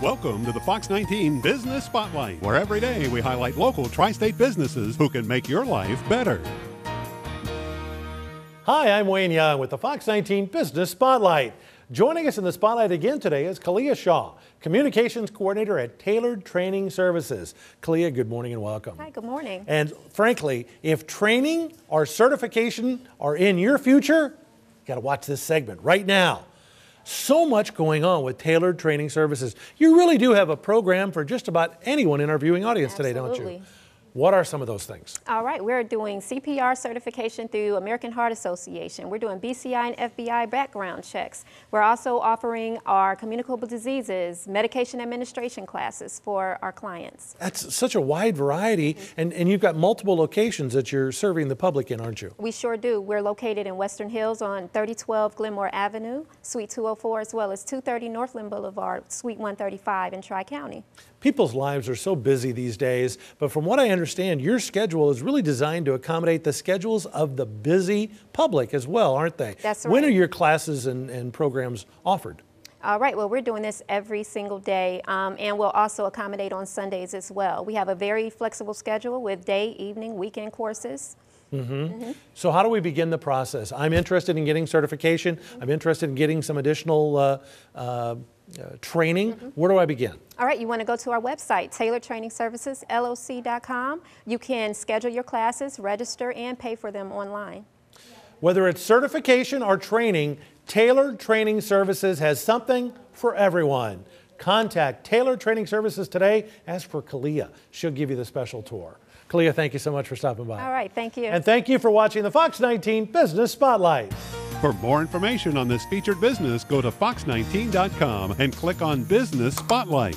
Welcome to the Fox 19 Business Spotlight, where every day we highlight local tri state businesses who can make your life better. Hi, I'm Wayne Young with the Fox 19 Business Spotlight. Joining us in the spotlight again today is Kalia Shaw, Communications Coordinator at Tailored Training Services. Kalia, good morning and welcome. Hi, good morning. And frankly, if training or certification are in your future, you got to watch this segment right now. So much going on with tailored training services. You really do have a program for just about anyone in our viewing audience Absolutely. today, don't you? What are some of those things? All right, we're doing CPR certification through American Heart Association. We're doing BCI and FBI background checks. We're also offering our communicable diseases, medication administration classes for our clients. That's such a wide variety, mm -hmm. and, and you've got multiple locations that you're serving the public in, aren't you? We sure do. We're located in Western Hills on 3012 Glenmore Avenue, Suite 204, as well as 230 Northland Boulevard, Suite 135 in Tri County. People's lives are so busy these days, but from what I understand, understand your schedule is really designed to accommodate the schedules of the busy public as well, aren't they? That's right. When are your classes and, and programs offered? All right, well, we're doing this every single day, um, and we'll also accommodate on Sundays as well. We have a very flexible schedule with day, evening, weekend courses. Mm -hmm. Mm -hmm. So, how do we begin the process? I'm interested in getting certification, I'm interested in getting some additional uh, uh, uh, training, mm -hmm. where do I begin? All right, you want to go to our website, tailortrainingservicesloc.com. You can schedule your classes, register, and pay for them online. Whether it's certification or training, Taylor Training Services has something for everyone. Contact Taylor Training Services today. Ask for Kalia. She'll give you the special tour. Kalia, thank you so much for stopping by. All right, thank you. And thank you for watching the Fox 19 Business Spotlight. For more information on this featured business, go to fox19.com and click on Business Spotlight.